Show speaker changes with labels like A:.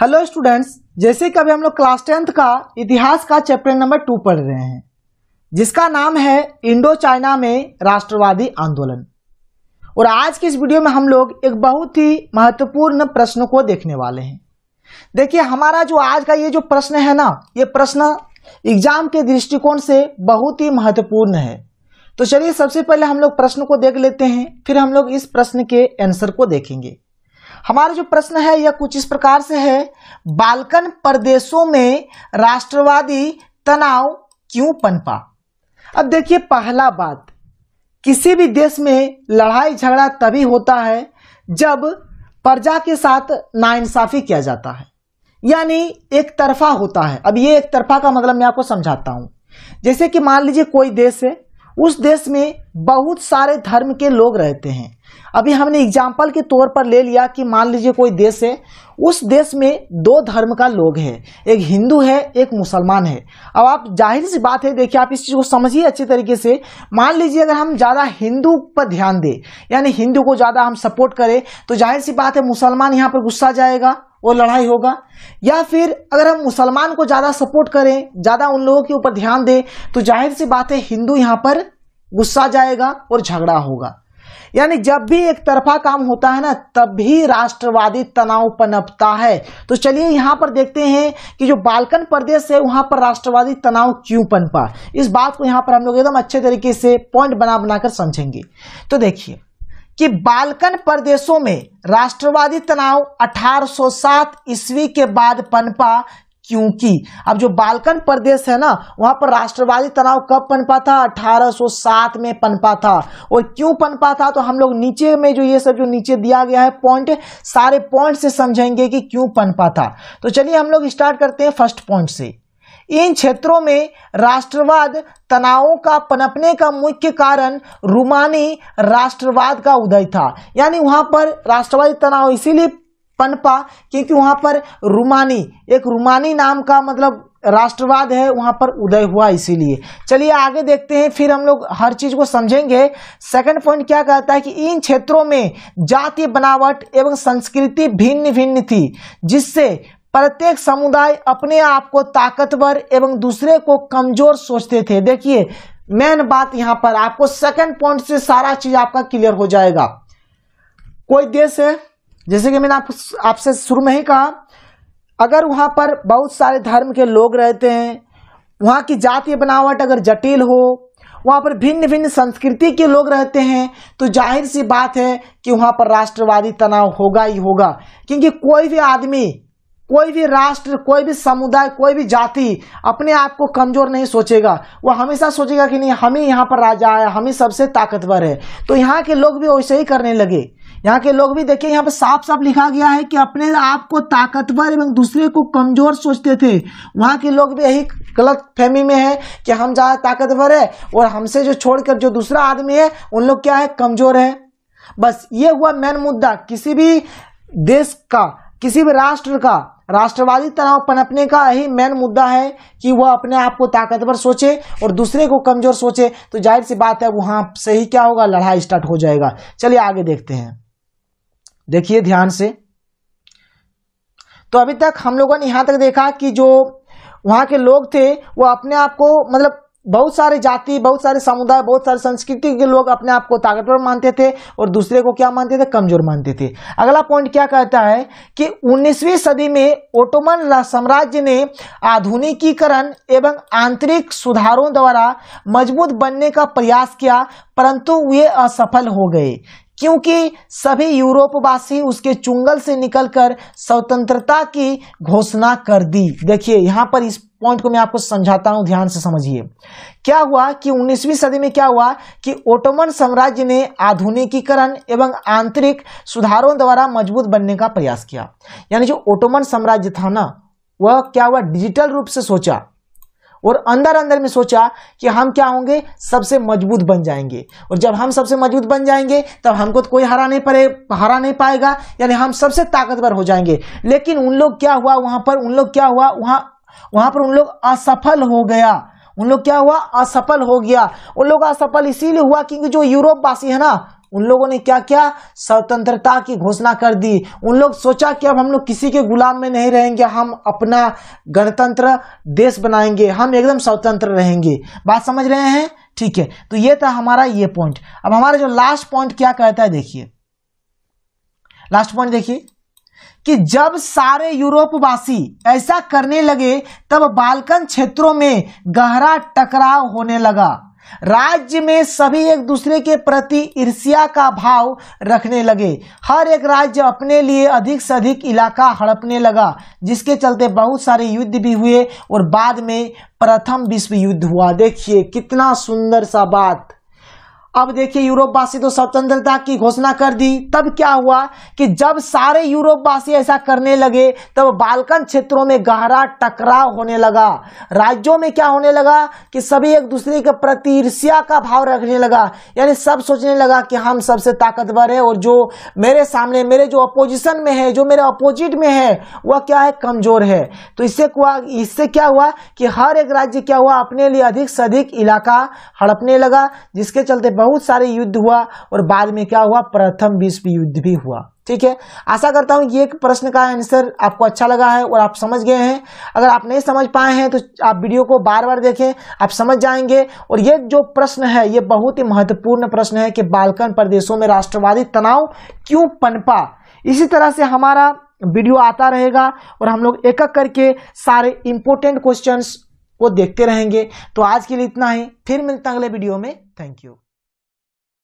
A: hello students जैसे कि अभी हम लोग क्लास टेंथ का इतिहास का चैप्टर नंबर टू पढ़ रहे हैं जिसका नाम है इंडो चाइना में राष्ट्रवादी आंदोलन और आज के इस वीडियो में हम लोग एक बहुत ही महत्वपूर्ण प्रश्न को देखने वाले हैं देखिए हमारा जो आज का ये जो प्रश्न है ना ये प्रश्न एग्जाम के दृष्टिकोण से बहुत ही महत्वपूर्ण है तो चलिए सबसे पहले हम लोग प्रश्न को देख लेते हैं फिर हम लोग इस प्रश्न के आंसर को देखेंगे हमारा जो प्रश्न है यह कुछ इस प्रकार से है बालकन प्रदेशों में राष्ट्रवादी तनाव क्यों पनपा अब देखिए पहला बात किसी भी देश में लड़ाई झगड़ा तभी होता है जब प्रजा के साथ नाइंसाफी किया जाता है यानी एक तरफा होता है अब ये एक तरफा का मतलब मैं आपको समझाता हूं जैसे कि मान लीजिए कोई देश है उस देश में बहुत सारे धर्म के लोग रहते हैं अभी हमने एग्जाम्पल के तौर पर ले लिया कि मान लीजिए कोई देश है उस देश में दो धर्म का लोग है एक हिंदू है एक मुसलमान है अब आप जाहिर सी बात है देखिए आप इस चीज़ को समझिए अच्छे तरीके से मान लीजिए अगर हम ज़्यादा हिंदू पर ध्यान दें यानी हिंदू को ज़्यादा हम सपोर्ट करें तो जाहिर सी बात है मुसलमान यहाँ पर गुस्सा जाएगा वो लड़ाई होगा या फिर अगर हम मुसलमान को ज़्यादा सपोर्ट करें ज़्यादा उन लोगों के ऊपर ध्यान दें तो जाहिर सी बात है हिंदू यहाँ पर गुस्सा जाएगा और झगड़ा होगा यानी जब भी एक तरफा काम होता है ना तब भी राष्ट्रवादी तनाव पनपता है तो चलिए यहां पर देखते हैं कि जो बालकन प्रदेश है वहां पर राष्ट्रवादी तनाव क्यों पनपा इस बात को यहां पर हम लोग एकदम अच्छे तरीके से पॉइंट बना बनाकर समझेंगे तो देखिए कि बालकन प्रदेशों में राष्ट्रवादी तनाव 1807 ईस्वी के बाद पनपा क्योंकि अब जो बालकन प्रदेश है ना वहां पर राष्ट्रवादी तनाव कब पनपा था 1807 में पनपा था और क्यों पनपा था तो हम लोग नीचे में जो ये सब जो नीचे दिया गया है पॉइंट सारे पॉइंट से समझेंगे कि क्यों पनपा था तो चलिए हम लोग स्टार्ट करते हैं फर्स्ट पॉइंट से इन क्षेत्रों में राष्ट्रवाद तनावों का पनपने का मुख्य कारण रूमानी राष्ट्रवाद का उदय था यानी वहाँ पर राष्ट्रवादी तनाव इसीलिए पनपा क्योंकि वहाँ पर रूमानी एक रूमानी नाम का मतलब राष्ट्रवाद है वहाँ पर उदय हुआ इसीलिए चलिए आगे देखते हैं फिर हम लोग हर चीज़ को समझेंगे सेकंड पॉइंट क्या कहता है कि इन क्षेत्रों में जातीय बनावट एवं संस्कृति भिन्न भिन्न थी जिससे प्रत्येक समुदाय अपने आप को ताकतवर एवं दूसरे को कमजोर सोचते थे देखिए मेन बात यहां पर आपको सेकंड पॉइंट से सारा चीज आपका क्लियर हो जाएगा कोई देश है जैसे कि मैंने आप आपसे शुरू में ही कहा अगर वहां पर बहुत सारे धर्म के लोग रहते हैं वहां की जातीय बनावट अगर जटिल हो वहां पर भिन्न भिन्न संस्कृति के लोग रहते हैं तो जाहिर सी बात है कि वहां पर राष्ट्रवादी तनाव होगा ही होगा क्योंकि कोई भी आदमी कोई भी राष्ट्र कोई भी समुदाय कोई भी जाति अपने आप को कमजोर नहीं सोचेगा वो हमेशा सोचेगा कि नहीं हम ही यहाँ पर राजा है हम ही सबसे ताकतवर है तो यहाँ के लोग भी वैसे ही करने लगे यहाँ के लोग भी देखिए यहाँ पर साफ साफ लिखा गया है कि अपने आप को ताकतवर एवं दूसरे को कमजोर सोचते थे वहाँ के लोग भी यही गलत फहमी में है कि हम ज़्यादा ताकतवर है और हमसे जो छोड़कर जो दूसरा आदमी है उन लोग क्या है कमजोर है बस ये हुआ मेन मुद्दा किसी भी देश का किसी भी राष्ट्र का राष्ट्रवादी तनाव पनपने का यही मेन मुद्दा है कि वह अपने आप को ताकतवर सोचे और दूसरे को कमजोर सोचे तो जाहिर सी बात है वहां से ही क्या होगा लड़ाई स्टार्ट हो जाएगा चलिए आगे देखते हैं देखिए ध्यान से तो अभी तक हम लोगों ने यहां तक देखा कि जो वहां के लोग थे वो अपने आप को मतलब बहुत सारे जाति बहुत सारे समुदाय बहुत सारे संस्कृति के लोग अपने आप को ताकतवर मानते थे और दूसरे को क्या मानते थे कमजोर मानते थे अगला पॉइंट क्या कहता है कि 19वीं सदी में ओटोमन साम्राज्य ने आधुनिकीकरण एवं आंतरिक सुधारों द्वारा मजबूत बनने का प्रयास किया परंतु वे असफल हो गए क्योंकि सभी यूरोपवासी उसके चुंगल से निकलकर स्वतंत्रता की घोषणा कर दी देखिए यहां पर इस पॉइंट को मैं आपको समझाता हूँ ध्यान से समझिए क्या हुआ कि 19वीं सदी में क्या हुआ कि ओटोमन साम्राज्य ने आधुनिकीकरण एवं आंतरिक सुधारों द्वारा मजबूत बनने का प्रयास किया यानी जो ओटोमन साम्राज्य था ना वह क्या हुआ डिजिटल रूप से सोचा और अंदर अंदर में सोचा कि हम क्या होंगे सबसे मजबूत बन जाएंगे और जब हम सबसे मजबूत बन जाएंगे तब हमको तो कोई हरा नहीं पड़े हरा नहीं पाएगा यानी हम सबसे ताकतवर हो जाएंगे लेकिन उन लोग क्या हुआ वहाँ पर उन लोग क्या हुआ वहाँ वहाँ पर उन लोग असफल हो गया उन लोग क्या हुआ असफल हो गया उन लोग असफल इसीलिए हुआ क्योंकि जो यूरोप वासी है ना उन लोगों ने क्या किया स्वतंत्रता की घोषणा कर दी उन लोग सोचा कि अब हम लोग किसी के गुलाम में नहीं रहेंगे हम अपना गणतंत्र देश बनाएंगे हम एकदम स्वतंत्र रहेंगे बात समझ रहे हैं ठीक है तो ये था हमारा ये पॉइंट अब हमारा जो लास्ट पॉइंट क्या कहता है देखिए लास्ट पॉइंट देखिए कि जब सारे यूरोपवासी ऐसा करने लगे तब बालकन क्षेत्रों में गहरा टकराव होने लगा राज्य में सभी एक दूसरे के प्रति ईर्ष्या का भाव रखने लगे हर एक राज्य अपने लिए अधिक से अधिक इलाका हड़पने लगा जिसके चलते बहुत सारे युद्ध भी हुए और बाद में प्रथम विश्व युद्ध हुआ देखिए कितना सुंदर सा बात अब देखिए यूरोप वासी तो स्वतंत्रता की घोषणा कर दी तब क्या हुआ कि जब सारे यूरोप वासी ऐसा करने लगे तब बालकन क्षेत्रों में गहरा टकराव होने लगा राज्यों में क्या होने लगा कि सभी एक दूसरे के प्रति ईर्ष्या का भाव रखने लगा यानी सब सोचने लगा कि हम सबसे ताकतवर है और जो मेरे सामने मेरे जो अपोजिशन में है जो मेरे अपोजिट में है वह क्या है कमजोर है तो इससे इससे क्या हुआ कि हर एक राज्य क्या हुआ अपने लिए अधिक से अधिक इलाका हड़पने लगा जिसके चलते बहुत बहुत सारे युद्ध हुआ और बाद में क्या हुआ प्रथम विश्व युद्ध भी हुआ ठीक है आशा करता हूँ ये एक प्रश्न का आंसर आपको अच्छा लगा है और आप समझ गए हैं अगर आप नहीं समझ पाए हैं तो आप वीडियो को बार बार देखें आप समझ जाएंगे और ये जो प्रश्न है ये बहुत ही महत्वपूर्ण प्रश्न है कि बालकन प्रदेशों में राष्ट्रवादी तनाव क्यों पनपा इसी तरह से हमारा वीडियो आता रहेगा और हम लोग एक एक करके सारे इंपोर्टेंट क्वेश्चन को देखते रहेंगे तो आज के लिए इतना ही फिर मिलते हैं अगले वीडियो में थैंक यू